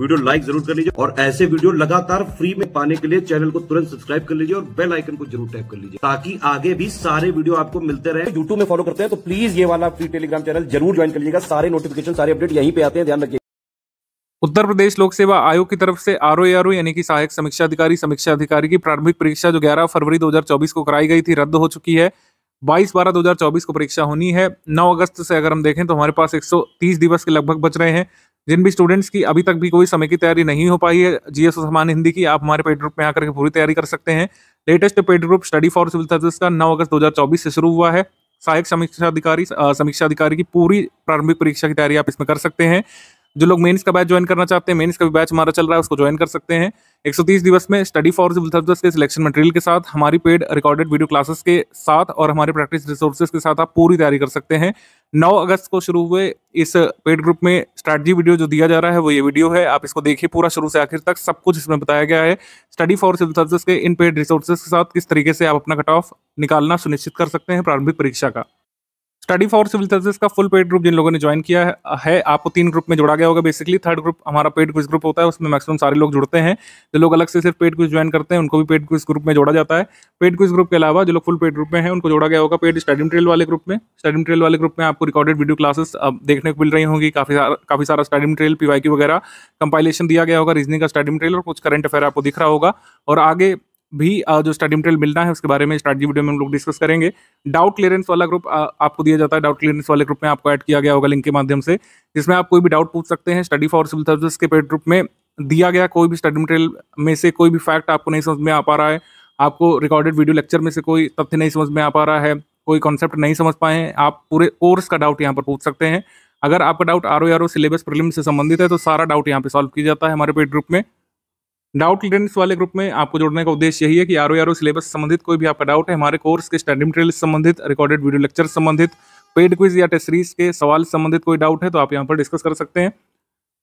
video like जरूर कर लीजिए और ऐसे वीडियो लगातार फ्री में पाने के लिए चैनल को तुरंत सब्सक्राइब कर लीजिए और बेल आइकन को जरूर टैप कर लीजिए ताकि आगे भी सारे वीडियो आपको मिलते रहे यूट्यूब में फॉलो करते हैं तो प्लीज ये वाला फ्री टेलीग्राम चैनल जरूर ज्वाइन कर लीजिएगा सारे नोटिफिकेशन सारे अपडेट यहीं पे आते हैं ध्यान रखिए उत्तर प्रदेश लोक सेवा आयोग की तरफ से आर ओ यानी कि सहायक समीक्षा अधिकारी समीक्षा अधिकारी की प्रारंभिक परीक्षा जो 11 फरवरी 2024 को कराई गई थी रद्द हो चुकी है 22 बारह 2024 को परीक्षा होनी है 9 अगस्त से अगर हम देखें तो हमारे पास 130 दिवस के लगभग बच रहे हैं जिन भी स्टूडेंट्स की अभी तक भी कोई समय की तैयारी नहीं हो पाई है जीएस समान हिंदी की आप हमारे पेड ग्रुप में आकर के पूरी तैयारी कर सकते हैं latest paid group study for civil service का नौ अगस्त दो से शुरू हुआ है सहायक समीक्षा अधिकारी समीक्षा अधिकारी की पूरी प्रारंभिक परीक्षा की तैयारी आप इसमें कर सकते हैं जो लोग मेन्स का बैच ज्वाइन करना चाहते हैं मेन्स का भी बैच हमारा चल रहा है उसको ज्वाइन कर सकते हैं 130 दिवस में स्टडी फॉर सिविल सर्विस के सिलेक्शन मटेरियल के साथ हमारी पेड रिकॉर्डेड वीडियो क्लासेस के साथ और हमारे प्रैक्टिस रिसोर्सेज के साथ आप पूरी तैयारी कर सकते हैं 9 अगस्त को शुरू हुए इस पेड ग्रुप में स्ट्रैटी वीडियो जो दिया जा रहा है वो ये वीडियो है आप इसको देखिए पूरा शुरू से आखिर तक सब कुछ इसमें बताया गया है स्टडी फॉर सिविल सर्विस के इन पेड रिसोर्सेज के साथ किस तरीके से आप अपना कट ऑफ निकालना सुनिश्चित कर सकते हैं प्रारंभिक परीक्षा का स्टडी फॉर सिविल सर्विस का फुल पेड ग्रुप जिन लोगों ने ज्वाइन किया है आपको तीन ग्रुप में जोड़ा गया होगा बेसिकली थर्ड ग्रुप हमारा पेड क्विज ग्रुप होता है उसमें मैक्सिमम सारे लोग जुड़ते हैं जो लोग अलग से सिर्फ पेड क्विज ज्वाइन करते हैं उनको भी पेड क्विज ग्रुप में जोड़ा जाता है पेड क्विज ग्रुप के अलावा जो लोग फुल पेड ग्रुप में है उनको जोड़ा गया होगा पेड स्टडी मटेरियल वाले ग्रुप में स्टडी मटेरियल वाले ग्रुप में आपको रिकॉर्डेड वीडियो क्लासेस अब देखने को मिल रही होंगी काफी सारा काफी सारा स्टडी मटेरियल पीवाई वगैरह कंपाइलेशन दिया गया होगा रीजनिंग का स्टडी मटेरियल और कुछ करंट अफेयर आपको दिख रहा होगा और आगे भी जो स्टडी मटेरियल मिलना है उसके बारे में स्टार्ट वीडियो में हम लोग डिस्कस करेंगे डाउट क्लियरेंस वाला ग्रुप आपको दिया जाता है डाउट क्लियरेंस वाले ग्रुप में आपको ऐड किया गया होगा लिंक के माध्यम से जिसमें आप कोई भी डाउट पूछ सकते हैं स्टडी फॉर सिविल सर्विस के पेड ग्रुप में दिया गया कोई भी स्टडी मटेरियल में से कोई भी फैक्ट आपको नहीं समझ में आ पा रहा है आपको रिकॉर्डेड वीडियो लेक्चर में से कोई तथ्य नहीं समझ में आ पा रहा है कोई कॉन्सेप्ट नहीं समझ पाए हैं आप पूरे कोर्स का डाउट यहाँ पर पूछ सकते हैं अगर आपका doubt R O R O syllabus problem से संबंधित है तो सारा डाउट यहाँ पे सॉल्व किया जाता है हमारे पेड ग्रुप में डाउट क्लियरेंस वाले ग्रुप में आपको जोड़ने का उद्देश्य यही है कि आर ओ सिलेबस संबंधित कोई भी आपका डाउट है हमारे कोर्स के स्टडी मटेरियल संबंधित रिकॉर्डेड वीडियो लेक्चर संबंधित पेड क्विज या टेस्ट सीरीज के सवाल संबंधित कोई डाउट है तो आप यहाँ पर डिस्कस कर सकते हैं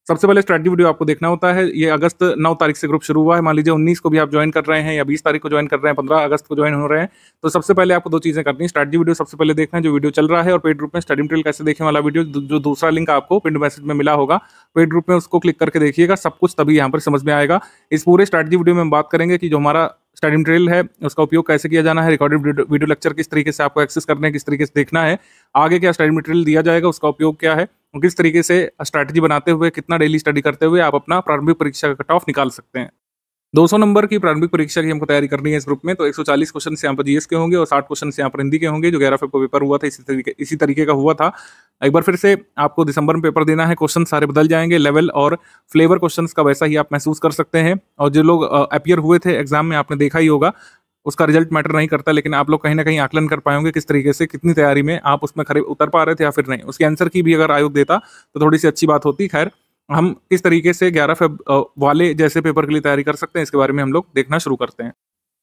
सबसे पहले स्ट्रेटजी वीडियो आपको देखना होता है ये अगस्त नौ तारीख से ग्रुप शुरू हुआ है मान लीजिए उन्नीस को भी आप ज्वाइन कर रहे हैं या बीस तारीख को ज्वाइन कर रहे हैं पंद्रह अगस्त को ज्वाइन हो रहे हैं तो सबसे पहले आपको दो चीज़ें करनी है स्ट्रेटजी वीडियो सबसे पहले देखना है जो वीडियो चल रहा है और पेड ग्रुप में स्टडी मटेरियल कैसे देखने वाला वीडियो जो दूसरा लिंक आपको पिंड मैसेज में मिला होगा पेड ग्रुप में उसको क्लिक करके देखिएगा सब कुछ तभी यहाँ पर समझ में आएगा इस पूरे स्ट्रेटजी वीडियो में हम बात करेंगे कि जो हमारा स्टडी मटेरियल है उसका उपयोग कैसे किया जाना है रिकॉर्डेड वीडियो लेक्चर किस तरीके से आपको एक्सेस करना है किस तरीके से देखना है आगे क्या स्टडी मटेरियल दिया जाएगा उसका उपयोग क्या है वो किस तरीके से स्ट्रैटेजी बनाते हुए कितना डेली स्टडी करते हुए आप अपना प्रारंभिक परीक्षा का कट ऑफ निकाल सकते हैं 200 नंबर की प्रारंभिक परीक्षा की हमको तैयारी करनी है इस ग्रुप में तो 140 क्वेश्चन यहाँ पर जीएस के होंगे और 60 क्वेश्चन यहाँ पर हिंदी के होंगे जो ग्यारह फेब को पेपर हुआ था इसी तरीके इसी तरीके का हुआ था एक बार फिर से आपको दिसंबर में पेपर देना है क्वेश्चन सारे बदल जाएंगे लेवल और फ्लेवर क्वेश्चन का वैसा ही आप महसूस कर सकते हैं और जो लोग अपियर हुए थे एग्जाम में आपने देखा ही होगा उसका रिजल्ट मैटर नहीं करता लेकिन आप लोग कहीं ना कहीं आकलन कर पाएंगे किस तरीके से कितनी तैयारी में आप उसमें खरीब उतर पा रहे थे या फिर नहीं उसके आंसर की भी अगर आयोग देता तो थोड़ी सी अच्छी बात होती खैर हम किस तरीके से ग्यारह फेब वाले जैसे पेपर के लिए तैयारी कर सकते हैं इसके बारे में हम लोग देखना शुरू करते हैं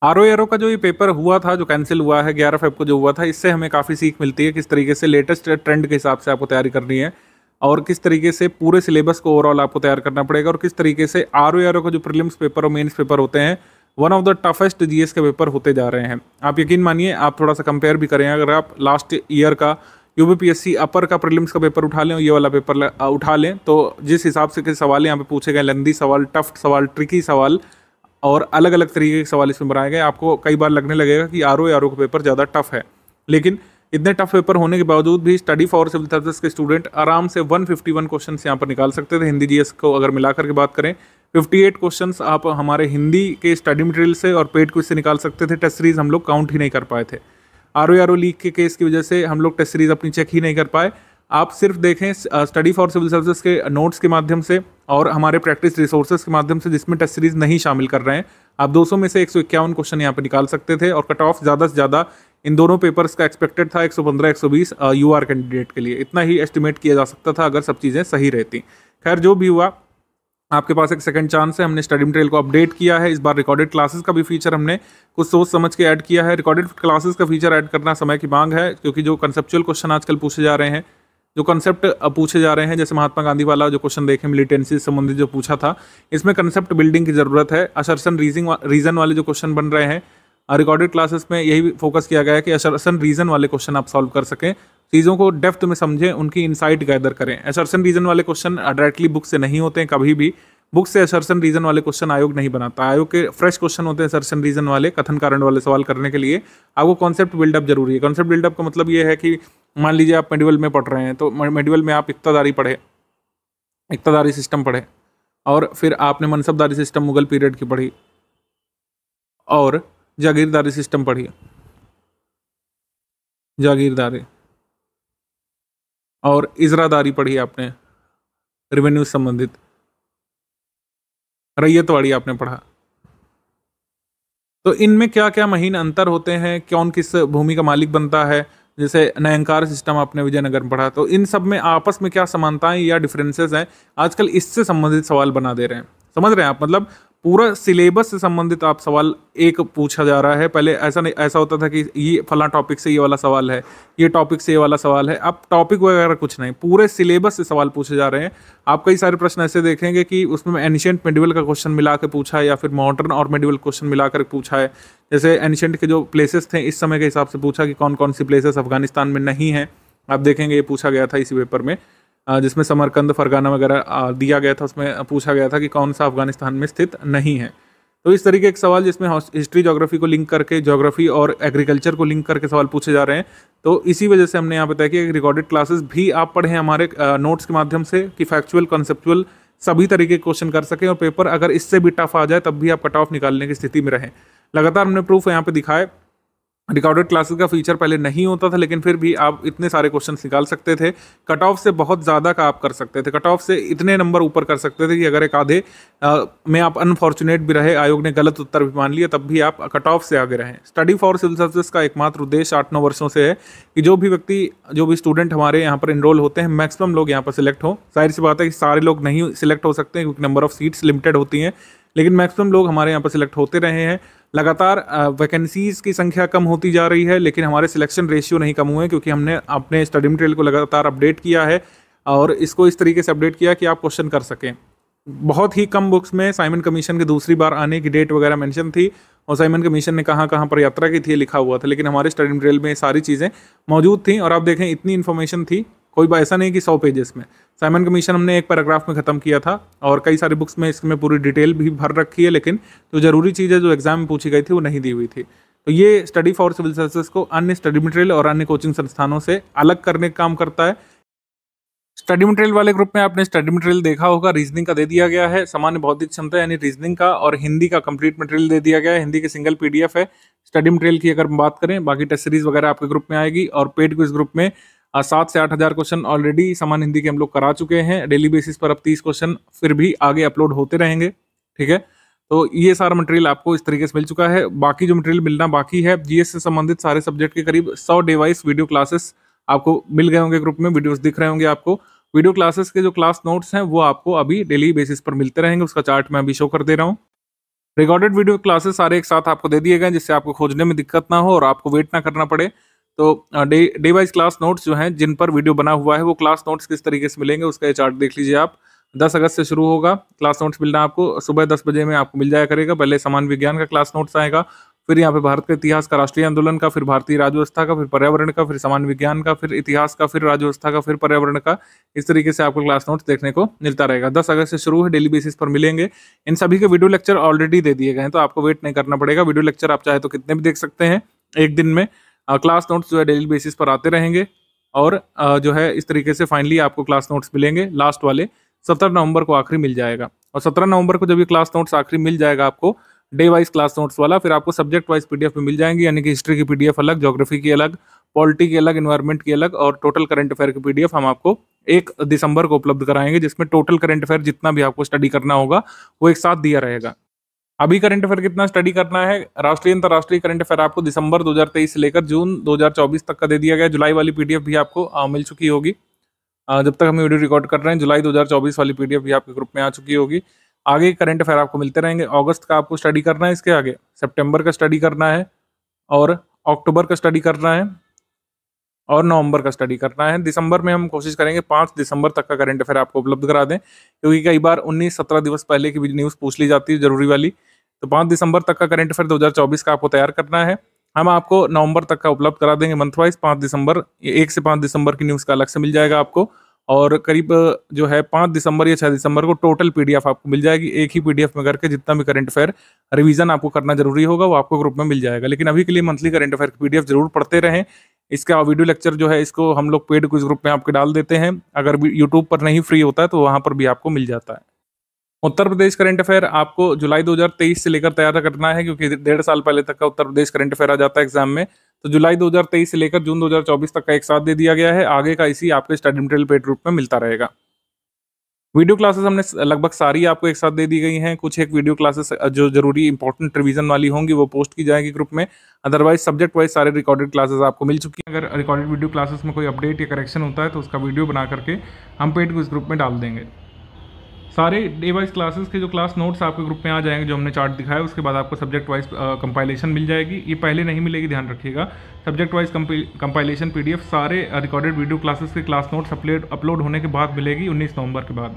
आर ओ का जो ये पेपर हुआ था जो कैंसिल हुआ है ग्यारह फेब को जो हुआ था इससे हमें काफ़ी सीख मिलती है किस तरीके से लेटेस्ट ट्रेंड के हिसाब से आपको तैयारी करनी है और किस तरीके से पूरे सिलेबस को ओवरऑल आपको तैयार करना पड़ेगा और किस तरीके से आर ओ का जो प्रीलिम्स पेपर और मेन्स पेपर होते हैं one of the toughest GS के पेपर होते जा रहे हैं आप यकीन मानिए आप थोड़ा सा कंपेयर भी करें अगर आप लास्ट ईयर का यूबीपीएससी अपर का प्रीलिम्स का पेपर उठा लें ये वाला पेपर उठा लें तो जिस हिसाब से सवाल यहाँ पे पूछे गए लंदी सवाल टफ सवाल ट्रिकी सवाल और अलग अलग तरीके के सवाल इसमें बनाए गए आपको कई बार लगने लगेगा कि आर ओ आर ओ का पेपर ज़्यादा टफ है लेकिन इतने टफ पेपर होने के बावजूद भी स्टडी फॉर सिविल सर्विस के स्टूडेंट आराम से 151 क्वेश्चन यहाँ पर निकाल सकते थे हिंदी जीएस को अगर मिलाकर के बात करें 58 क्वेश्चंस आप हमारे हिंदी के स्टडी मटेरियल से और पेड क्विज से निकाल सकते थे टेस्ट सीरीज हम लोग काउंट ही नहीं कर पाए थे R O R O leak के केस की वजह से हम लोग टेस्ट सीरीज अपनी चेक ही नहीं कर पाए आप सिर्फ देखें स्टडी फॉर सिविल सर्विसेज के नोट्स के माध्यम से और हमारे प्रैक्टिस रिसोर्सेज के माध्यम से जिसमें टेस्ट सीरीज नहीं शामिल कर रहे हैं आप 200 में से एक क्वेश्चन यहाँ पर निकाल सकते थे और कट ऑफ ज़्यादा से ज़्यादा इन दोनों पेपर्स का एक्सपेक्टेड था 115 120 यूआर कैंडिडेट के लिए इतना ही एस्टिमेट किया जा सकता था अगर सब चीज़ें सही रहती खैर जो भी हुआ आपके पास एक सेकंड चांस है हमने स्टडी मटेरियल को अपडेट किया है इस बार रिकॉर्डेड क्लासेस का भी फीचर हमने कुछ सोच समझ के ऐड किया है रिकॉर्डेड क्लासेस का फीचर ऐड करना समय की मांग है क्योंकि जो कंसेप्चुअल क्वेश्चन आजकल पूछे जा रहे हैं जो कंसेप्ट पूछे जा रहे हैं जैसे महात्मा गांधी वाला जो क्वेश्चन देखे मिलिटेंसी से संबंधित जो पूछा था इसमें कंसेप्ट बिल्डिंग की ज़रूरत है असरसन रीजिंग रीज़न वाले जो क्वेश्चन बन रहे हैं रिकॉर्डेड क्लासेस में यही फोकस किया गया है कि असरसन रीज़न वाले क्वेश्चन आप सॉल्व कर सकें चीज़ों को डेप्थ में समझें उनकी इनसाइट गैदर करें एसर्सन रीजन वाले क्वेश्चन डायरेक्टली बुक से नहीं होते हैं कभी भी बुक से एसर्सन रीजन वाले क्वेश्चन आयोग नहीं बनाता आयोग के फ्रेश क्वेश्चन होते हैं असर्सन रीजन वाले कथन कारण वाले सवाल करने के लिए आपको कॉन्सेप्ट बिल्डअप जरूरी है कॉन्सेप्ट बिल्डअप का मतलब ये है कि मान लीजिए आप मेडिवल में पढ़ रहे हैं तो मेडिवल में आप इकतादारी पढ़े इकतादारी सिस्टम पढ़े और फिर आपने मनसबदारी सिस्टम मुगल पीरियड की पढ़ी और जागीरदारी सिस्टम पढ़ी जागीरदारी और इजरादारी पढ़ी आपने रेवेन्यू संबंधित रैयतवाड़ी आपने पढ़ा तो इनमें क्या क्या महीन अंतर होते हैं कौन किस भूमि का मालिक बनता है जैसे नयंकार सिस्टम आपने विजयनगर में पढ़ा तो इन सब में आपस में क्या समानताएं या डिफरेंसेस हैं आजकल इससे संबंधित सवाल बना दे रहे हैं समझ रहे हैं आप मतलब पूरा सिलेबस से संबंधित आप सवाल एक पूछा जा रहा है पहले ऐसा नहीं ऐसा होता था कि ये फला टॉपिक से ये वाला सवाल है ये टॉपिक से ये वाला सवाल है अब टॉपिक वगैरह कुछ नहीं पूरे सिलेबस से सवाल पूछे जा रहे हैं आप कई सारे प्रश्न ऐसे देखेंगे कि उसमें एनिशेंट मेडिवल का क्वेश्चन मिला पूछा है या फिर मॉडर्न और मेडिवल क्वेश्चन मिला पूछा है जैसे एनिशेंट के जो प्लेसेस थे इस समय के हिसाब से पूछा कि कौन कौन सी प्लेसेस अफगानिस्तान में नहीं है आप देखेंगे ये पूछा गया था इसी पेपर में जिसमें समरकंद फरगाना वगैरह दिया गया था उसमें पूछा गया था कि कौन सा अफगानिस्तान में स्थित नहीं है तो इस तरीके एक सवाल जिसमें हिस्ट्री जोग्राफी को लिंक करके जोग्राफी और एग्रीकल्चर को लिंक करके सवाल पूछे जा रहे हैं तो इसी वजह से हमने यहाँ बताया कि रिकॉर्डेड क्लासेस भी आप पढ़ें हमारे नोट्स के माध्यम से कि फैक्चुअल कॉन्सेप्चुअल सभी तरीके के क्वेश्चन कर सकें और पेपर अगर इससे भी टफ आ जाए तब भी आप कट ऑफ निकालने की स्थिति में रहें लगातार हमने प्रूफ यहाँ पर दिखाए रिकॉर्डेड क्लासेस का फीचर पहले नहीं होता था लेकिन फिर भी आप इतने सारे क्वेश्चन निकाल सकते थे कट ऑफ से बहुत ज़्यादा का आप कर सकते थे कट ऑफ से इतने नंबर ऊपर कर सकते थे कि अगर एक आधे में आप अनफॉर्चुनेट भी रहे आयोग ने गलत उत्तर भी मान लिया तब भी आप कट ऑफ से आगे रहें स्टडी फॉर सिविल सर्विस का एकमात्र उद्देश्य आठ नौ वर्षों से है कि जो भी व्यक्ति जो भी स्टूडेंट हमारे यहाँ पर इनरोल होते हैं मैक्सिमम लोग यहाँ पर सिलेक्ट हों जाहिर सी बात है कि सारे लोग नहीं सिलेक्ट हो सकते क्योंकि नंबर ऑफ सीट्स लिमिटेड होती हैं लेकिन मैक्सिमम लोग हमारे यहाँ पर सिलेक्ट होते रहे हैं लगातार वैकेंसीज़ की संख्या कम होती जा रही है लेकिन हमारे सिलेक्शन रेशियो नहीं कम हुए क्योंकि हमने अपने स्टडी मटेरियल को लगातार अपडेट किया है और इसको इस तरीके से अपडेट किया कि आप क्वेश्चन कर सकें बहुत ही कम बुक्स में साइमन कमीशन के दूसरी बार आने की डेट वगैरह मेंशन थी और साइमन कमीशन ने कहाँ कहाँ पर यात्रा की थी लिखा हुआ था लेकिन हमारे स्टडी मटेरियल में सारी चीज़ें मौजूद थी और आप देखें इतनी इन्फॉर्मेशन थी कोई ऐसा नहीं कि सौ पेजेस में साइमन कमीशन हमने एक पैराग्राफ में ख़त्म किया था और कई सारी बुक्स में इसमें पूरी डिटेल भी भर रखी है लेकिन जो ज़रूरी चीज़ें जो एग्ज़ाम में पूछी गई थी वो नहीं दी हुई थी तो ये स्टडी फॉर सिविल सर्विसेज को अन्य स्टडी मटेरियल और अन्य कोचिंग संस्थानों से अलग करने का काम करता है स्टडी मटेरियल वाले ग्रुप में आपने स्टडी मटेरियल देखा होगा रीजनिंग का दे दिया गया है सामान्य बौद्धिक क्षमता यानी रीजनिंग का और हिंदी का कंप्लीट मटेरियल दे दिया गया है हिंदी के सिंगल पीडीएफ है स्टडी मटेरियल की अगर हम बात करें बाकी टेस्ट सीरीज वगैरह आपके ग्रुप में आएगी और पेड क्विज ग्रुप में सात से आठ हजार क्वेश्चन ऑलरेडी समान हिंदी के हम लोग करा चुके हैं डेली बेसिस पर अब तीस क्वेश्चन फिर भी आगे अपलोड होते रहेंगे ठीक है तो ये सारा मटेरियल आपको इस तरीके से मिल चुका है बाकी जो मटेरियल मिलना बाकी है जीएस से संबंधित सारे सब्जेक्ट के करीब सौ डेवाइस वीडियो क्लासेस आपको मिल गए होंगे ग्रुप में वीडियोस दिख रहे होंगे आपको वीडियो क्लासेस के जो क्लास नोट्स हैं वो आपको अभी डेली बेसिस पर मिलते रहेंगे उसका चार्ट मैं अभी शो कर दे रहा हूँ रिकॉर्डेड वीडियो क्लासेस सारे एक साथ आपको दे दिए गए जिससे आपको खोजने में दिक्कत ना हो और आपको वेट ना करना पड़े तो day day wise class notes जो हैं जिन पर वीडियो बना हुआ है वो क्लास नोट्स किस तरीके से मिलेंगे उसका ये चार्ट देख लीजिए आप दस अगस्त से शुरू होगा क्लास नोट्स मिलना आपको सुबह दस बजे में आपको मिल जाया करेगा पहले सामान्य विज्ञान का क्लास नोट्स आएगा फिर यहाँ पे भारत के इतिहास का राष्ट्रीय आंदोलन का फिर भारतीय राजव्यवस्था का फिर पर्यावरण का फिर सामान्य विज्ञान का फिर इतिहास का फिर राजव्यवस्था का फिर पर्यावरण का इस तरीके से आपको क्लास नोट्स देखने को मिलता रहेगा दस अगस्त से शुरू है डेली बेसिस पर मिलेंगे इन सभी के वीडियो लेक्चर ऑलरेडी दे दिए गए हैं तो आपको वेट नहीं करना पड़ेगा वीडियो लेक्चर आप चाहे तो कितने भी देख सकते हैं एक दिन में क्लास नोट्स जो है डेली बेसिस पर आते रहेंगे और जो है इस तरीके से फाइनली आपको क्लास नोट्स मिलेंगे लास्ट वाले सत्रह नवंबर को आखिरी मिल जाएगा और सत्रह नवंबर को जब ये क्लास नोट्स आखिरी मिल जाएगा आपको डे वाइज क्लास नोट्स वाला फिर आपको सब्जेक्ट वाइज पीडीएफ में मिल जाएंगे यानी कि हिस्ट्री की पीडीएफ अलग जोग्राफी की अलग पॉलिटी की अलग इन्वायरमेंट की अलग और टोटल करंट अफेयर की पीडीएफ हम आपको एक दिसंबर को उपलब्ध कराएंगे जिसमें टोटल करंट अफेयर जितना भी आपको स्टडी करना होगा वो एक साथ दिया रहेगा अभी करंट अफेयर कितना स्टडी करना है राष्ट्रीय अंतर्राष्ट्रीय करंट अफेयर आपको दिसंबर 2023 से लेकर जून 2024 तक का दे दिया गया जुलाई वाली पीडीएफ भी आपको आ, मिल चुकी होगी आ, जब तक हम वीडियो रिकॉर्ड कर रहे हैं जुलाई 2024 वाली पीडीएफ भी आपके ग्रुप में आ चुकी होगी आगे करंट अफेयर आपको मिलते रहेंगे अगस्त का आपको स्टडी करना है इसके आगे सेप्टेम्बर का स्टडी करना है और अक्टूबर का स्टडी करना है और नवंबर का स्टडी करना है दिसंबर में हम कोशिश करेंगे पाँच दिसंबर तक का करंट अफेयर आपको उपलब्ध करा दें क्योंकि कई बार उन्नीस सत्रह दिवस पहले की भी न्यूज़ पूछ ली जाती है जरूरी वाली तो पाँच दिसंबर तक का करंट अफेयर चौबीस का आपको तैयार करना है हम आपको नवंबर तक का उपलब्ध करा देंगे मंथ वाइज पाँच दिसंबर एक से पाँच दिसंबर की न्यूज़ का अलग से मिल जाएगा आपको और करीब जो है पाँच दिसंबर या छः दिसंबर को टोटल पीडीएफ आपको मिल जाएगी एक ही पीडीएफ में करके जितना भी करंट अफेयर रिवीजन आपको करना जरूरी होगा वो आपको ग्रुप में मिल जाएगा लेकिन अभी के लिए मंथली करंट अफेयर की पीडीएफ जरूर पढ़ते रहें इसका वीडियो लेक्चर जो है इसको हम लोग पेड कुछ ग्रुप में आपके डाल देते हैं अगर यूट्यूब पर नहीं फ्री होता है तो वहाँ पर भी आपको मिल जाता है उत्तर प्रदेश करंट अफेयर आपको जुलाई 2023 से लेकर तैयार करना है क्योंकि डेढ़ साल पहले तक का उत्तर प्रदेश करंट अफेयर आ जाता है एग्जाम में तो जुलाई 2023 से लेकर जून 2024 तक का एक साथ दे दिया गया है आगे का इसी आपके स्टडी मटेरियल पेड रूप में मिलता रहेगा वीडियो क्लासेस हमने लगभग सारी आपको एक साथ दे दी गई हैं कुछ एक वीडियो क्लासेस जो जरूरी इंपॉर्टेंट रिवीजन वाली होंगी वो पोस्ट की जाएगी ग्रुप में अदरवाइज सब्जेक्ट वाइज सारे रिकॉर्डेड क्लासेस आपको मिल चुकी हैं अगर रिकॉर्डेड वीडियो क्लासेस में कोई अपडेट या करेक्शन होता है तो उसका वीडियो बना करके हम पेड को इस ग्रुप में डाल देंगे सारे डे वाइज क्लासेस के जो क्लास नोट्स आपके ग्रुप में आ जाएंगे जो हमने चार्ट दिखाया उसके बाद आपको सब्जेक्ट वाइज कंपाइलेशन मिल जाएगी ये पहले नहीं मिलेगी ध्यान रखिएगा सब्जेक्ट वाइज कंपाइलेशन पी सारे रिकॉर्डेड वीडियो क्लासेस के क्लास नोट्स अपलोड अपलोड होने के बाद मिलेगी उन्नीस नवंबर के बाद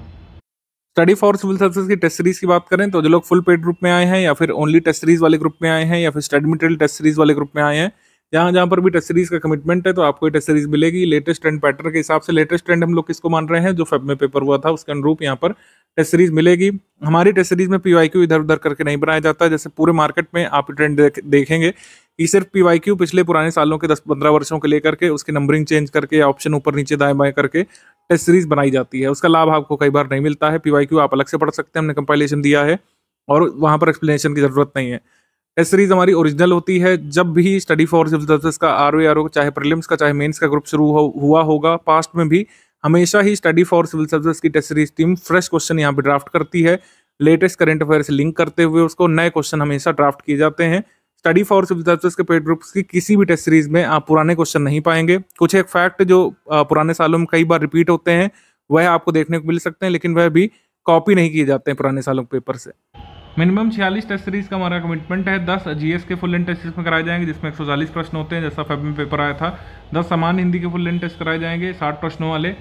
स्टडी फॉर सिविल सर्विस की टेस्ट सीरीज की बात करें तो जो लोग फुल पेड ग्रुप में आए हैं या फिर ओनली टेस्ट सीरीज वाले ग्रुप में आए हैं या फिर स्टडी मटेरियल टेस्ट सीरीज वाले ग्रुप में आए हैं जहां जहाँ पर भी टेस्ट सीरीज का कमिटमेंट है तो आपको ये टेस्ट सीरीज मिलेगी लेटेस्ट ट्रेंड पैटर्न के हिसाब से लेटेस्ट ट्रेंड हम लोग किसको मान रहे हैं जो फेब में पेपर हुआ था उसके अनुरूप यहाँ पर टेस्ट सीरीज मिलेगी हमारी टेस्ट सीरीज में पी क्यू इधर उधर करके नहीं बनाया जाता जैसे पूरे मार्केट में आप ट्रेंड देखेंगे कि सिर्फ पी क्यू पिछले पुराने सालों के दस पंद्रह वर्षों के लेकर के उसके नंबरिंग चेंज करके या ऑप्शन ऊपर नीचे दाएं बाएं करके टेस्ट सीरीज बनाई जाती है उसका लाभ आपको कई बार नहीं मिलता है पी क्यू आप अलग से पढ़ सकते हैं हमने कंपाइलेशन दिया है और वहाँ पर एक्सप्लेनेशन की ज़रूरत नहीं है एस सीरीज हमारी ओरिजिनल होती है जब भी स्टडी फॉर सिविल सर्विस का आर वे आर ओ चाहे प्रिलिम्स का चाहे मेंस का ग्रुप शुरू हो, हुआ होगा पास्ट में भी हमेशा ही स्टडी फॉर सिविल सर्विस की test series team fresh question यहाँ पे ड्राफ्ट करती है लेटेस्ट करंट अफेयर से लिंक करते हुए उसको नए क्वेश्चन हमेशा ड्राफ्ट किए जाते हैं स्टडी फॉर सिविल सर्विस के पेड ग्रुप्स की किसी भी टेस्ट सीरीज में आप पुराने क्वेश्चन नहीं पाएंगे कुछ एक फैक्ट जो पुराने सालों में कई बार रिपीट होते हैं वह आपको देखने को मिल सकते हैं लेकिन वह भी कॉपी नहीं किए जाते हैं पुराने सालों के पेपर से मिनिमम छियालीस टेस्ट सीरीज का हमारा कमिटमेंट है दस जीएस के फुल लेंथ टेस्ट सीरीज में कराए जाएंगे जिसमें एक सौ चालीस प्रश्न होते हैं जैसा फेब में पेपर आया था दस समान हिंदी के फुल लेंथ टेस्ट कराए जाएंगे साठ प्रश्नों वाले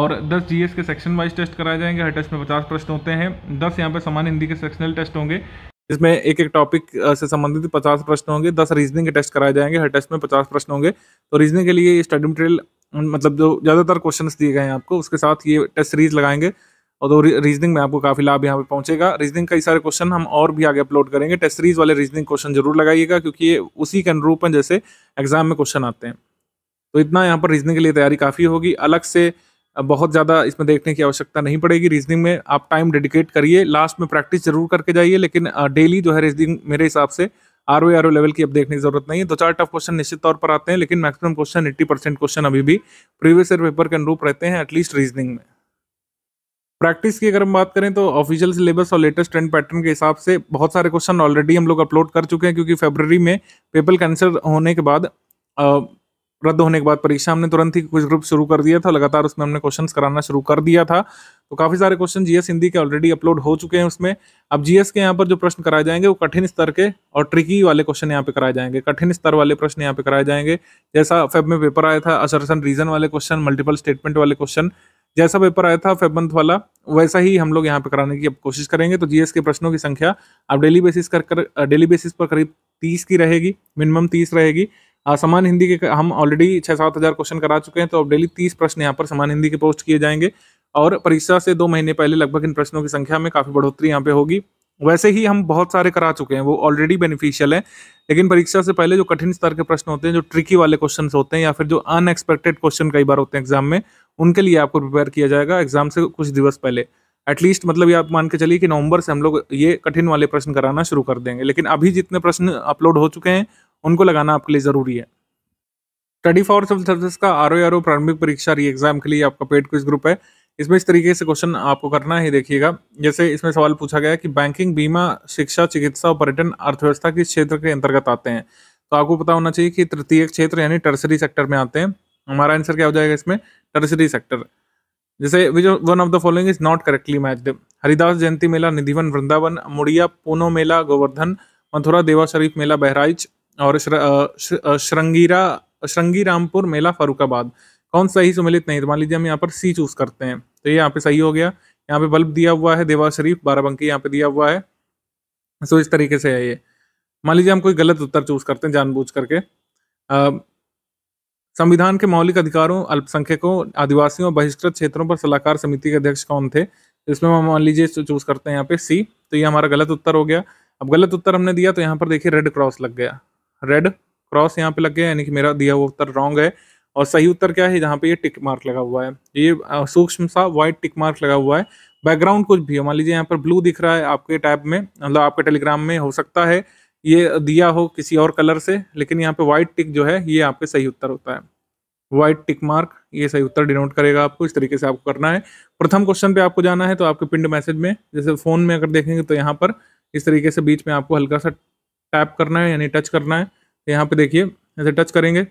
और दस जीएस के सेक्शन वाइज टेस्ट कराए जाएंगे हर टेस्ट में पचास प्रश्न होते हैं दस यहाँ पे समान हिंदी के सेक्शनल टेस्ट होंगे जिसमें एक एक टॉपिक से संबंधित पचास प्रश्न होंगे दस रीजनिंग के टेस्ट कराए जाएंगे हर टेस्ट में पचास प्रश्न होंगे तो रीजनिंग के लिए स्टडी मटेरियल मतलब जो ज़्यादातर क्वेश्चन दिए गए हैं आपको उसके साथ ये टेस्ट सीरीज लगाएंगे और तो रीजनिंग में आपको काफ़ी लाभ यहाँ पे पहुंचेगा रीजनिंग कई सारे क्वेश्चन हम और भी आगे अपलोड करेंगे टेस्ट सीरीज वाले रीजनिंग क्वेश्चन जरूर लगाइएगा क्योंकि ये उसी के अनुरूप हैं जैसे एग्जाम में क्वेश्चन आते हैं तो इतना यहाँ पर रीजनिंग के लिए तैयारी काफ़ी होगी अलग से बहुत ज़्यादा इसमें देखने की आवश्यकता नहीं पड़ेगी रीजनिंग में आप टाइम डेडिकेट करिए लास्ट में प्रैक्टिस जरूर करके जाइए लेकिन डेली जो है रीजनिंग मेरे हिसाब से आर ओ लेवल की अब देखने की जरूरत नहीं है दो तो चार टफ क्वेश्चन निश्चित तौर पर आते हैं लेकिन maximum question eighty percent question अभी भी प्रीवियस ईयर पेपर के अनुरूप रहते हैं एटलीस्ट रीजनिंग में प्रैक्टिस की अगर हम बात करें तो ऑफिशियल सिलेबस और लेटेस्ट ट्रेंड पैटर्न के हिसाब से बहुत सारे क्वेश्चन ऑलरेडी हम लोग अपलोड कर चुके हैं क्योंकि फेबररी में पेपर कैंसिल होने के बाद रद्द होने के बाद परीक्षा हमने तुरंत ही कुछ ग्रुप शुरू कर दिया था लगातार उसमें हमने क्वेश्चंस कराना शुरू कर दिया था तो काफ़ी सारे क्वेश्चन जीएस हिंदी के ऑलरेडी अपलोड हो चुके हैं उसमें अब जीएस के यहाँ पर जो प्रश्न कराए जाएंगे वो कठिन स्तर के और ट्रिकी वाले क्वेश्चन यहाँ पे कराए जाएंगे कठिन स्तर वाले प्रश्न यहाँ पे कराए जाएंगे जैसा फेब में पेपर आया था असरसन रीजन वाले क्वेश्चन मल्टीपल स्टेटमेंट वाले क्वेश्चन जैसा पेपर आया था फेबंथ वाला वैसा ही हम लोग यहाँ पे कराने की कोशिश करेंगे तो जीएस के प्रश्नों की संख्या आप डेली बेसिस कर कर डेली बेसिस पर करीब तीस की रहेगी मिनिमम तीस रहेगी समान हिंदी के हम ऑलरेडी छः सात हज़ार क्वेश्चन करा चुके हैं तो अब डेली तीस प्रश्न यहाँ पर समान हिंदी के पोस्ट किए जाएंगे और परीक्षा से दो महीने पहले लगभग इन प्रश्नों की संख्या में काफ़ी बढ़ोतरी यहाँ पे होगी वैसे ही हम बहुत सारे करा चुके हैं वो ऑलरेडी बेनिफिशियल है लेकिन परीक्षा से पहले जो कठिन स्तर के प्रश्न होते हैं जो ट्रिकी वाले क्वेश्चन होते हैं या फिर जो अनएक्सपेक्टेड क्वेश्चन कई बार होते हैं एग्जाम में उनके लिए आपको प्रिपेयर किया जाएगा एग्जाम से कुछ दिवस पहले एटलीस्ट मतलब ये आप मान के चलिए कि नवंबर से हम लोग ये कठिन वाले प्रश्न कराना शुरू कर देंगे लेकिन अभी जितने प्रश्न अपलोड हो चुके हैं उनको लगाना आपके लिए ज़रूरी है स्टडी फॉर सिविल सर्विस का आर ओ प्रारंभिक परीक्षा री एग्जाम के लिए आपका पेड क्विज ग्रुप है इसमें इस तरीके से क्वेश्चन आपको करना ही देखिएगा जैसे इसमें सवाल पूछा गया कि बैंकिंग बीमा शिक्षा चिकित्सा और पर्यटन अर्थव्यवस्था किस क्षेत्र के अंतर्गत आते हैं तो आपको पता होना चाहिए कि तृतीय क्षेत्र यानी टर्सरी सेक्टर में आते हैं हमारा आंसर क्या हो जाएगा इसमें टर्सरी सेक्टर जैसे which one of the following is not correctly matched Haridas Jayanti मेला निधिवन वृंदावन मुड़िया पूनो मेला गोवर्धन मथुरा देवा शरीफ मेला बहराइच और श्रृंगीरा श्रृंगी रामपुर मेला फरुखाबाद कौन सही सुमिलित नहीं तो मान लीजिए हम यहाँ पर सी चूज करते हैं तो ये यहाँ पे सही हो गया यहाँ पे बल्ब दिया हुआ है देवा शरीफ बाराबंकी यहाँ पे दिया हुआ है सो इस तरीके से है ये मान लीजिए हम कोई गलत उत्तर चूज करते हैं जानबूझ करके संविधान के मौलिक अधिकारों अल्पसंख्यकों आदिवासियों और बहिष्कृत क्षेत्रों पर सलाहकार समिति के अध्यक्ष कौन थे इसमें हम मान लीजिए चूज करते हैं यहाँ पे सी तो ये हमारा गलत उत्तर हो गया अब गलत उत्तर हमने दिया तो यहाँ पर देखिए रेड क्रॉस लग गया रेड क्रॉस यहाँ पे लग गया यानी कि मेरा दिया हुआ उत्तर रॉन्ग है और सही उत्तर क्या है जहाँ पे ये टिक मार्क लगा हुआ है ये सूक्ष्म सा व्हाइट टिक मार्क लगा हुआ है बैकग्राउंड कुछ भी है मान लीजिए यहाँ पर ब्लू दिख रहा है आपके टैब में मतलब आपके टेलीग्राम में हो सकता है ये दिया हो किसी और कलर से लेकिन यहाँ पे व्हाइट टिक जो है ये आपके सही उत्तर होता है व्हाइट टिक मार्क ये सही उत्तर डिनोट करेगा आपको इस तरीके से आपको करना है प्रथम क्वेश्चन पे आपको जाना है तो आपके पिंड मैसेज में जैसे फ़ोन में अगर देखेंगे तो यहाँ पर इस तरीके से बीच में आपको हल्का सा टैप करना है यानी टच करना है तो यहाँ पे देखिए ऐसे टच करेंगे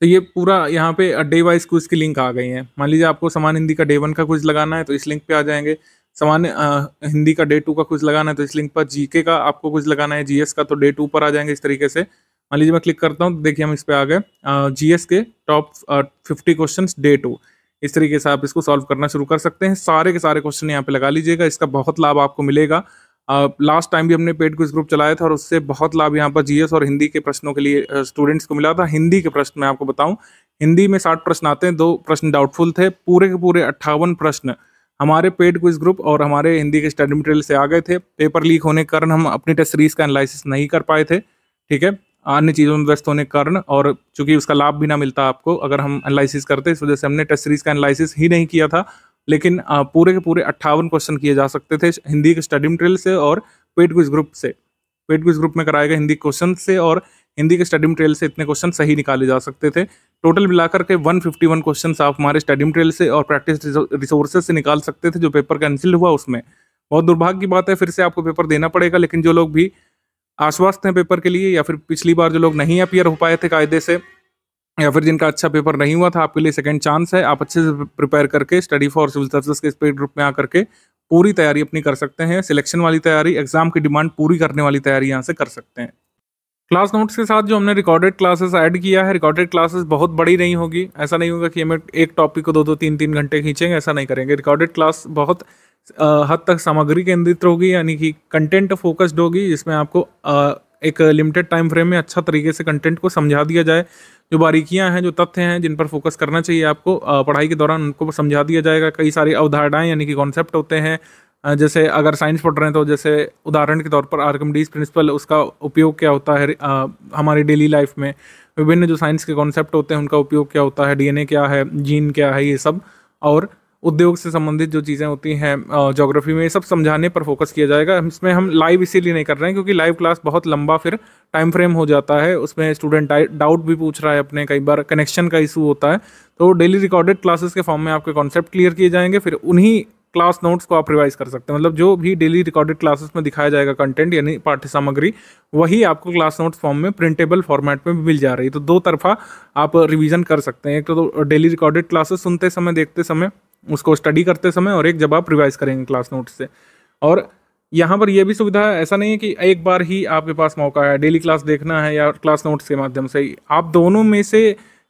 तो ये पूरा यहाँ पे डे वाइज क्विज की लिंक आ गई है मान लीजिए आपको समान हिंदी का डे वन का क्विज लगाना है तो इस लिंक पे आ जाएंगे सामान्य हिंदी का डे टू का कुछ लगाना है तो इस लिंक पर जीके का आपको कुछ लगाना है जीएस का तो डे टू पर आ जाएंगे इस तरीके से मान लीजिए मैं क्लिक करता हूँ देखिए हम इस पर आ गए जीएस के top fifty question day two इस तरीके से आप इसको सॉल्व करना शुरू कर सकते हैं सारे के सारे क्वेश्चन यहाँ पे लगा लीजिएगा इसका बहुत लाभ आपको मिलेगा लास्ट टाइम भी हमने पेड क्विज ग्रुप चलाया था और उससे बहुत लाभ यहाँ पर जीएस और हिंदी के प्रश्नों के लिए स्टूडेंट्स को मिला था हिंदी के प्रश्न मैं आपको बताऊं हिंदी में साठ प्रश्न आते हैं दो प्रश्न डाउटफुल थे पूरे के पूरे अट्ठावन प्रश्न हमारे पेड क्विज ग्रुप और हमारे हिंदी के स्टडी मटेरियल से आ गए थे पेपर लीक होने के कारण हम अपनी टेस्ट सीरीज का एनालिसिस नहीं कर पाए थे ठीक है अन्य चीज़ों में व्यस्त होने के कारण और चूंकि उसका लाभ भी ना मिलता आपको अगर हम एनालिसिस करते इस वजह से हमने टेस्ट सीरीज का एनालिसिस ही नहीं किया था लेकिन पूरे के पूरे अट्ठावन क्वेश्चन किए जा सकते थे हिंदी के स्टडी मटेरियल से और पेड क्विज ग्रुप से पेड क्विज ग्रुप में कराए गए हिंदी क्वेश्चन से और हिंदी के स्टडी मटेरियल से इतने क्वेश्चन सही निकाले जा सकते थे टोटल मिलाकर के 151 क्वेश्चन आप हमारे स्टडी मटेरियल से और प्रैक्टिस रिसोर्सेज से निकाल सकते थे जो पेपर कैंसिल हुआ उसमें बहुत दुर्भाग्य की बात है फिर से आपको पेपर देना पड़ेगा लेकिन जो लोग भी आश्वस्त हैं पेपर के लिए या फिर पिछली बार जो लोग नहीं अपियर हो पाए थे कायदे से या फिर जिनका अच्छा पेपर नहीं हुआ था आपके लिए सेकंड चांस है आप अच्छे से प्रिपेयर करके स्टडी फॉर सिविल सर्विस के स्पेड ग्रुप में आकर के पूरी तैयारी अपनी कर सकते हैं सिलेक्शन वाली तैयारी एग्जाम की डिमांड पूरी करने वाली तैयारी यहाँ से कर सकते हैं क्लास नोट्स के साथ जो हमने रिकॉर्डेड क्लासेस ऐड किया है रिकॉर्डेड क्लासेस बहुत बड़ी नहीं होगी ऐसा नहीं होगा कि हमें एक टॉपिक को दो दो तीन तीन घंटे खींचेंगे ऐसा नहीं करेंगे रिकॉर्डेड क्लास बहुत हद तक सामग्री केंद्रित होगी यानी कि कंटेंट फोकस्ड होगी जिसमें आपको एक लिमिटेड टाइम फ्रेम में अच्छा तरीके से कंटेंट को समझा दिया जाए जो बारीकियां हैं जो तथ्य हैं जिन पर फोकस करना चाहिए आपको पढ़ाई के दौरान उनको समझा दिया जाएगा कई सारी अवधारणाएं यानी कि कॉन्सेप्ट होते हैं जैसे अगर साइंस पढ़ रहे हैं तो जैसे उदाहरण के तौर पर आर्कमडीज प्रिंसिपल उसका उपयोग क्या होता है हमारी डेली लाइफ में विभिन्न जो साइंस के कॉन्सेप्ट होते हैं उनका उपयोग क्या होता है डीएनए क्या है जीन क्या है ये सब और उद्योग से संबंधित जो चीज़ें होती हैं जोग्राफी में ये सब समझाने पर फोकस किया जाएगा इसमें हम लाइव इसीलिए नहीं कर रहे हैं क्योंकि लाइव क्लास बहुत लंबा फिर टाइम फ्रेम हो जाता है उसमें स्टूडेंट डाउट भी पूछ रहा है अपने कई बार कनेक्शन का इशू होता है तो डेली रिकॉर्डेड क्लासेस के फॉर्म में आपके कॉन्सेप्ट क्लियर किए जाएंगे फिर उन्हीं क्लास नोट्स को आप रिवाइज कर सकते हैं मतलब जो भी डेली रिकॉर्डेड क्लासेस में दिखाया जाएगा कंटेंट यानी पाठ्य सामग्री वही आपको क्लास नोट्स फॉर्म में प्रिंटेबल फॉर्मेट में मिल जा रही है तो दो तरफा आप रिविजन कर सकते हैं एक तो डेली रिकॉर्डेड क्लासेस सुनते समय देखते समय उसको स्टडी करते समय और एक जब आप रिवाइज करेंगे क्लास नोट्स से और यहाँ पर यह भी सुविधा है ऐसा नहीं है कि एक बार ही आपके पास मौका है डेली क्लास देखना है या क्लास नोट्स के माध्यम से आप दोनों में से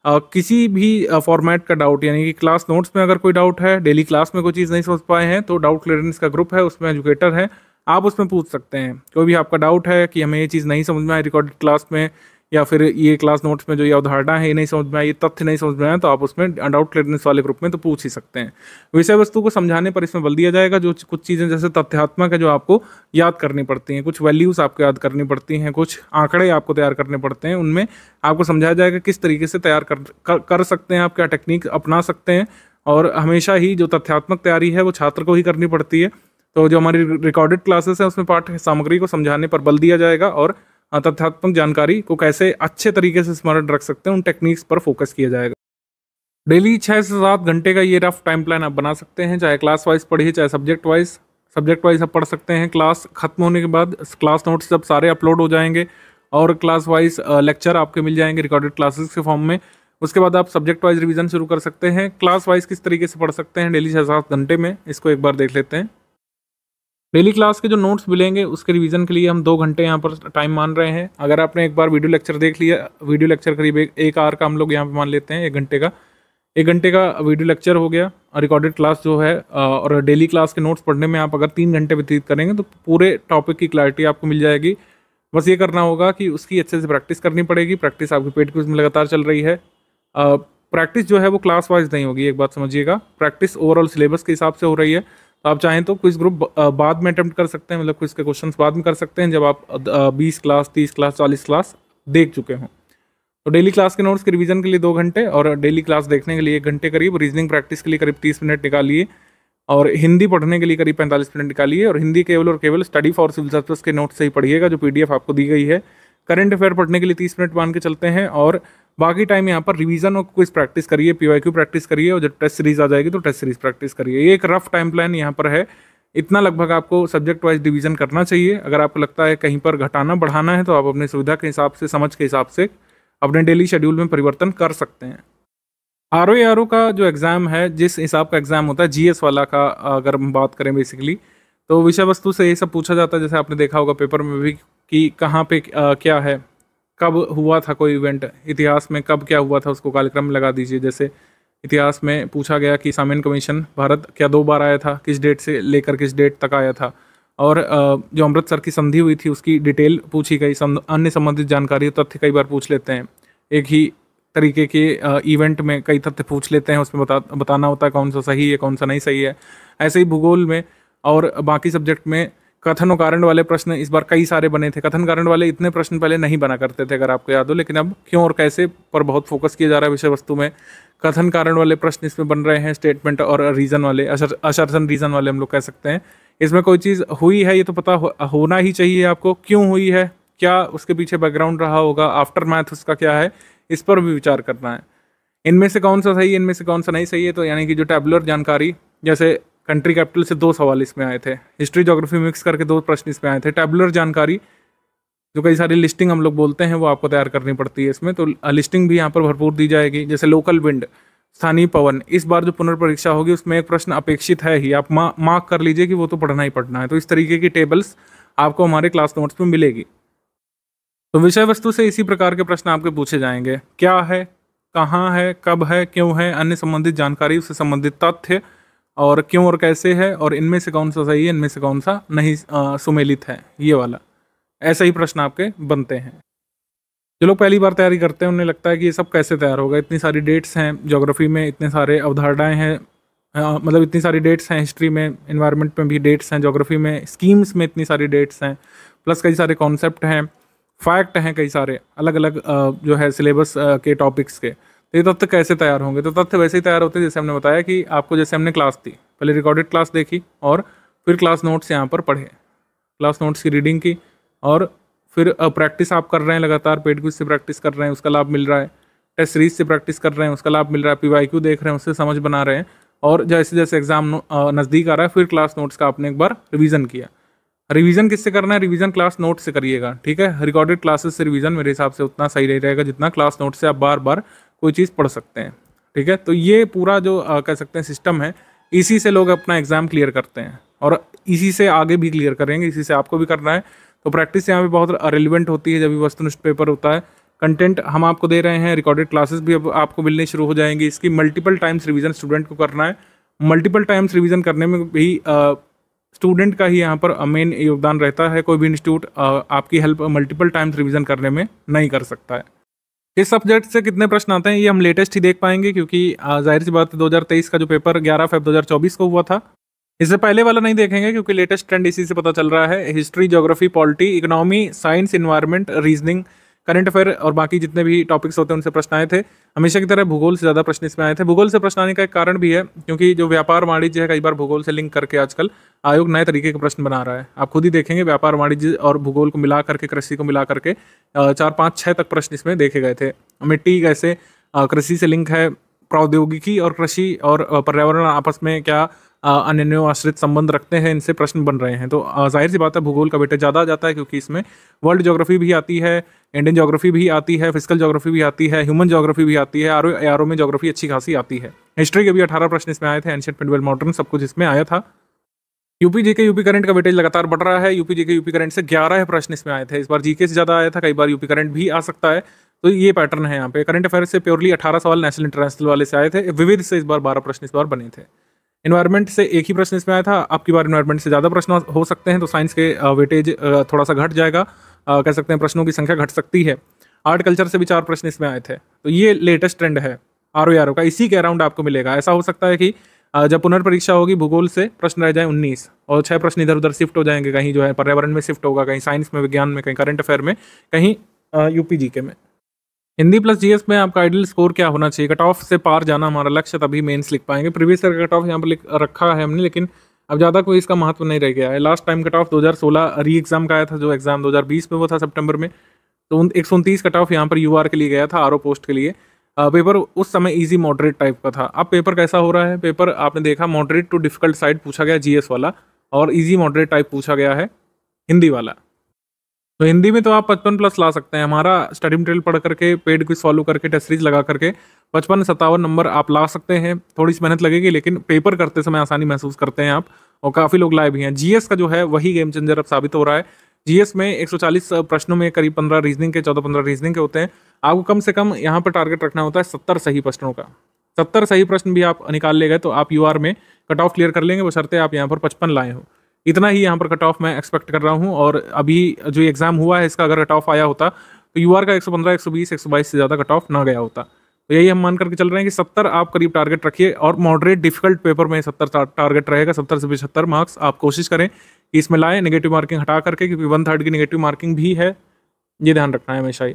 किसी भी फॉर्मेट का डाउट यानी कि क्लास नोट्स में अगर कोई डाउट है डेली क्लास में कोई चीज़ नहीं समझ पाए हैं तो डाउट क्लियरेंस का ग्रुप है उसमें एजुकेटर है आप उसमें पूछ सकते हैं कोई भी आपका डाउट है कि हमें ये चीज़ नहीं समझ में आई रिकॉर्डेड क्लास में या फिर ये क्लास नोट्स में जो ये अवधारणा है ये नहीं समझ में आई ये तथ्य नहीं समझ में आया तो आप उसमें डाउट क्लियरनेस वाले ग्रुप में तो पूछ ही सकते हैं विषय वस्तु को समझाने पर इसमें बल दिया जाएगा जो कुछ चीज़ें जैसे तथ्यात्मक है जो आपको याद करनी पड़ती हैं कुछ वैल्यूज़ आपको याद करनी पड़ती हैं कुछ आंकड़े आपको तैयार करने पड़ते हैं उनमें आपको समझाया जाएगा किस तरीके से तैयार कर, कर कर सकते हैं आप क्या टेक्निक अपना सकते हैं और हमेशा ही जो तथ्यात्मक तैयारी है वो छात्र को ही करनी पड़ती है तो जो हमारी रिकॉर्डेड क्लासेस हैं उसमें पाठ सामग्री को समझाने पर बल दिया जाएगा और तथ्यात्मक जानकारी को कैसे अच्छे तरीके से स्मरण रख सकते हैं उन टेक्निक्स पर फोकस किया जाएगा डेली छः से सात घंटे का ये रफ टाइम प्लान आप बना सकते हैं चाहे क्लास वाइज पढ़िए चाहे सब्जेक्ट वाइज सब्जेक्ट वाइज आप पढ़ सकते हैं क्लास खत्म होने के बाद क्लास नोट्स जब सारे अपलोड हो जाएंगे और क्लास वाइज लेक्चर आपके मिल जाएंगे रिकॉर्डेड क्लासेस के फॉर्म में उसके बाद आप सब्जेक्ट वाइज रिवीजन शुरू कर सकते हैं क्लास वाइज किस तरीके से पढ़ सकते हैं डेली छः सात घंटे में इसको एक बार देख लेते हैं डेली क्लास के जो नोट्स मिलेंगे उसके रिवीजन के लिए हम दो घंटे यहाँ पर टाइम मान रहे हैं अगर आपने एक बार वीडियो लेक्चर देख लिया वीडियो लेक्चर करीब एक एक आर का हम लोग यहाँ पर मान लेते हैं एक घंटे का एक घंटे का वीडियो लेक्चर हो गया रिकॉर्डेड क्लास जो है और डेली क्लास के नोट्स पढ़ने में आप अगर तीन घंटे व्यतीत करेंगे तो पूरे टॉपिक की क्लैरिटी आपको मिल जाएगी बस ये करना होगा कि उसकी अच्छे से प्रैक्टिस करनी पड़ेगी प्रैक्टिस आपके पेट क्विज में लगातार चल रही है प्रैक्टिस जो है वो क्लास वाइज नहीं होगी एक बात समझिएगा प्रैक्टिस ओवरऑल सिलेबस के हिसाब से हो रही है तो आप चाहें तो क्विज ग्रुप बाद में अटैम्प्ट कर सकते हैं मतलब क्विज के क्वेश्चंस बाद में कर सकते हैं जब आप बीस क्लास तीस क्लास चालीस क्लास देख चुके हों तो डेली क्लास के नोट्स के रिवीजन के लिए दो घंटे और डेली क्लास देखने के लिए एक घंटे करीब रीजनिंग प्रैक्टिस के लिए करीब तीस मिनट निकालिए और हिंदी पढ़ने के लिए करीब पैंतालीस मिनट निकालिए और हिंदी केवल और केवल स्टडी फॉर सिविल सर्विस के नोट्स से ही पढ़िएगा जो पीडीएफ आपको दी गई है करंट अफेयर पढ़ने के लिए तीस मिनट मान के चलते हैं और बाकी टाइम यहाँ पर रिवीजन और क्विज प्रैक्टिस करिए पी प्रैक्टिस करिए और जब टेस्ट सीरीज आ जाएगी तो टेस्ट सीरीज प्रैक्टिस करिए ये एक रफ टाइम प्लान यहाँ पर है इतना लगभग आपको सब्जेक्ट वाइज डिवीजन करना चाहिए अगर आपको लगता है कहीं पर घटाना बढ़ाना है तो आप अपने सुविधा के हिसाब से समझ के हिसाब से अपने डेली शेड्यूल में परिवर्तन कर सकते हैं आर ओ आर ओ का जो एग्ज़ाम है जिस हिसाब का एग्ज़ाम होता है जी एस वाला का अगर हम बात करें बेसिकली तो विषय वस्तु से ये सब पूछा जाता है जैसे आपने देखा होगा पेपर में भी कि कहाँ पे क्या है कब हुआ था कोई इवेंट इतिहास में कब क्या हुआ था उसको कार्यक्रम लगा दीजिए जैसे इतिहास में पूछा गया कि सामिन कमीशन भारत क्या दो बार आया था किस डेट से लेकर किस डेट तक आया था और जो अमृतसर की संधि हुई थी उसकी डिटेल पूछी गई अन्य संबंधित जानकारी तथ्य कई बार पूछ लेते हैं एक ही तरीके के इवेंट में कई तथ्य पूछ लेते हैं उसमें बता बताना होता है कौन सा सही है कौन सा नहीं सही है ऐसे ही भूगोल में और बाकी सब्जेक्ट में कथन और कारण वाले प्रश्न इस बार कई सारे बने थे कथन कारण वाले इतने प्रश्न पहले नहीं बना करते थे अगर आपको याद हो लेकिन अब क्यों और कैसे पर बहुत फोकस किया जा रहा है विषय वस्तु में कथन कारण वाले प्रश्न इसमें बन रहे हैं स्टेटमेंट और रीज़न वाले असरसन रीज़न वाले हम लोग कह सकते हैं इसमें कोई चीज़ हुई है ये तो पता हो, होना ही चाहिए आपको क्यों हुई है क्या उसके पीछे बैकग्राउंड रहा होगा आफ्टर मैथ उसका क्या है इस पर भी विचार करना है इनमें से कौन सा सही इनमें से कौन सा नहीं सही है तो यानी कि जो टेबुलर जानकारी जैसे कंट्री कैपिटल से दो सवाल इसमें आए थे हिस्ट्री जोग्राफी मिक्स करके दो प्रश्न इसमें आए थे टेबुलर जानकारी जो कई सारी लिस्टिंग हम लोग बोलते हैं वो आपको तैयार करनी पड़ती है इसमें तो लिस्टिंग भी यहाँ पर भरपूर दी जाएगी जैसे लोकल विंड स्थानीय पवन इस बार जो पुनर्परीक्षा होगी उसमें एक प्रश्न अपेक्षित है ही आप मार्क कर लीजिए कि वो तो पढ़ना ही पढ़ना है तो इस तरीके की टेबल्स आपको हमारे क्लास नोट्स में मिलेगी तो विषय वस्तु से इसी प्रकार के प्रश्न आपके पूछे जाएंगे क्या है कहाँ है कब है क्यों है अन्य संबंधित जानकारी उससे संबंधित तथ्य और क्यों और कैसे है और इनमें से कौन सा सही है इनमें से कौन सा नहीं आ, सुमेलित है ये वाला ऐसे ही प्रश्न आपके बनते हैं जो लोग पहली बार तैयारी करते हैं उन्हें लगता है कि ये सब कैसे तैयार होगा इतनी सारी डेट्स हैं जोग्राफी में इतने सारे अवधारणाएँ हैं मतलब इतनी सारी डेट्स हैं हिस्ट्री में इन्वायरमेंट में भी डेट्स हैं जोग्राफी में स्कीम्स में इतनी सारी डेट्स हैं प्लस कई सारे कॉन्सेप्ट हैं फैक्ट हैं कई सारे अलग अलग जो है सिलेबस के टॉपिक्स के तो ये तथ्य कैसे तैयार होंगे तो तथ्य वैसे ही तैयार होते हैं जैसे हमने बताया कि आपको जैसे हमने क्लास दी पहले रिकॉर्डेड क्लास देखी और फिर क्लास नोट्स यहाँ पर पढ़े क्लास नोट्स की रीडिंग की और फिर प्रैक्टिस आप कर रहे हैं लगातार पेड क्विज से प्रैक्टिस कर रहे हैं उसका लाभ मिल रहा है टेस्ट सीरीज से प्रैक्टिस कर रहे हैं उसका लाभ मिल रहा है पी वाई क्यू देख रहे हैं उससे समझ बना रहे हैं और जैसे जैसे एग्जाम नज़दीक आ रहा है फिर क्लास नोट्स का आपने एक बार रिविज़न किया रिवीजन किससे करना है रिवीजन क्लास नोट से करिएगा ठीक है रिकॉर्डेड क्लासेस से रिवीजन मेरे हिसाब से उतना सही नहीं रहेगा जितना क्लास नोट से आप बार बार कोई चीज़ पढ़ सकते हैं ठीक है तो ये पूरा जो कह सकते हैं सिस्टम है इसी से लोग अपना एग्ज़ाम क्लियर करते हैं और इसी से आगे भी क्लियर करेंगे इसी से आपको भी करना है तो प्रैक्टिस यहाँ पे बहुत रिलिवेंट होती है जब भी वस्तुनिष्ठ पेपर होता है कंटेंट हम आपको दे रहे हैं रिकॉर्डेड क्लासेस भी अब आपको मिलने शुरू हो जाएंगी इसकी मल्टीपल टाइम्स रिवीजन स्टूडेंट को करना है मल्टीपल टाइम्स रिवीजन करने में भी स्टूडेंट का ही यहाँ पर मेन योगदान रहता है कोई भी इंस्टीट्यूट आपकी हेल्प मल्टीपल टाइम्स रिवीजन करने में नहीं कर सकता है इस सब्जेक्ट से कितने प्रश्न आते हैं ये हम लेटेस्ट ही देख पाएंगे क्योंकि जाहिर सी बात है दो का जो पेपर 11 फेब 2024 को हुआ था इससे पहले वाला नहीं देखेंगे क्योंकि लेटेस्ट ट्रेंड इसी से पता चल रहा है history geography polity economy science environment reasoning current affair और बाकी जितने भी टॉपिक्स होते हैं उनसे प्रश्न आए थे हमेशा की तरह भूगोल से ज़्यादा प्रश्न इसमें आए थे भूगोल से प्रश्न आने का एक कारण भी है क्योंकि जो व्यापार वाणिज्य है कई बार भूगोल से लिंक करके आजकल आयोग नए तरीके के प्रश्न बना रहा है आप खुद ही देखेंगे व्यापार वाणिज्य और भूगोल को मिला करके कृषि को मिला करके चार पाँच छः तक प्रश्न इसमें देखे गए थे मिट्टी कैसे कृषि से लिंक है प्रौद्योगिकी और कृषि और पर्यावरण आपस में क्या आश्रित संबंध रखते हैं इनसे प्रश्न बन रहे हैं तो जाहिर सी बात है भूगोल का बेटा ज़्यादा आ जाता है क्योंकि इसमें वर्ल्ड जोग्राफी भी आती है इंडियन जोग्राफी भी आती है फिजिकल जोग्राफी भी आती है ह्यूमन जोग्राफी भी आती है आर आर में जोग्राफी अच्छी खासी आती है हिस्ट्री के भी अठारह प्रश्न इसमें आए थे एंशियट मिडवेल मॉडर्न सब कुछ इसमें आया था यूपी जी के यूपी करंट का वेटेज लगातार बढ़ रहा है यूपी जी के यूपी करंट से ग्यारह प्रश्न इसमें आए थे इस बार जीके से ज़्यादा आया था कई बार यूपी करंट भी आ सकता है तो ये पैटर्न है यहाँ पे करंट अफेयर से प्योरली अठारह सवाल नेशनल इंटरनेशनल वाले से आए थे विविध से इस बार बारह प्रश्न इस बार बने थे इन्वायरमेंट से एक ही प्रश्न इसमें आया था आपकी बार इन्वायरमेंट से ज़्यादा प्रश्न हो सकते हैं तो साइंस के वेटेज थोड़ा सा घट जाएगा कह सकते हैं प्रश्नों की संख्या घट सकती है आर्ट कल्चर से भी चार प्रश्न इसमें आए थे तो ये लेटेस्ट ट्रेंड है आर ओ आर ओ का इसी के अराउंड आपको मिलेगा ऐसा हो सकता है कि जब पुनर्परीक्षा होगी भूगोल से प्रश्न रह जाए उन्नीस और छः प्रश्न इधर उधर शिफ्ट हो जाएंगे कहीं जो है पर्यावरण में शिफ्ट होगा कहीं साइंस में विज्ञान में कहीं करंट अफेयर में कहीं यूपी जीके में हिंदी प्लस जीएस में आपका आइडियल स्कोर क्या होना चाहिए कट ऑफ से पार जाना हमारा लक्ष्य तभी मेंस लिख पाएंगे प्रीवियस ईयर कट ऑफ यहाँ पर रखा है हमने लेकिन अब ज़्यादा कोई इसका महत्व नहीं रह गया है लास्ट टाइम कट ऑफ 2016 री एग्ज़ाम का आया था जो एग्ज़ाम 2020 में वो था सितंबर में तो एक सौ उनतीस कट ऑफ यहाँ पर यू के लिए गया था आर पोस्ट के लिए पेपर उस समय ईजी मॉडरेट टाइप का था अब पेपर कैसा हो रहा है पेपर आपने देखा मॉडरेट टू डिफिकल्ट साइड पूछा गया जीएस वाला और ईजी मॉडरेट टाइप पूछा गया है हिंदी वाला तो हिंदी में तो आप पचपन प्लस ला सकते हैं हमारा स्टडी मटेरियल पढ़ करके पेड क्विज फॉलो करके टेस्ट सीरीज लगा करके पचपन सत्तावन नंबर आप ला सकते हैं थोड़ी सी मेहनत लगेगी लेकिन पेपर करते समय आसानी महसूस करते हैं आप और काफ़ी लोग लाए भी हैं जीएस का जो है वही गेम चेंजर अब साबित हो रहा है जीएस में 140 प्रश्नों में करीब 15 रीजनिंग के 14-15 रीजनिंग के होते हैं आपको कम से कम यहाँ पर टारगेट रखना होता है सत्तर सही प्रश्नों का सत्तर सही प्रश्न भी आप निकाल ले गए तो आप यू में कट ऑफ क्लियर कर लेंगे वो शर्तें आप यहाँ पर पचपन लाए हो इतना ही यहाँ पर कट ऑफ मैं एक्सपेक्ट कर रहा हूँ और अभी जो एग्ज़ाम हुआ है इसका अगर कट ऑफ आया होता तो यू का एक सौ पंद्रह एक सौ बीस एक सौ बाईस से ज़्यादा कट ऑफ ना गया होता तो यही हम मान करके चल रहे हैं कि सत्तर आप करीब टारगेट रखिए और मॉडरेट डिफिकल्ट पेपर में सत्तर टारगेट रहेगा सत्तर से पचहत्तर मार्क्स आप कोशिश करें कि इसमें लाएँ नेगेटिव मार्किंग हटा करके क्योंकि वन थर्ड की नेगेटिव मार्किंग भी है ये ध्यान रखना है हमेशा ही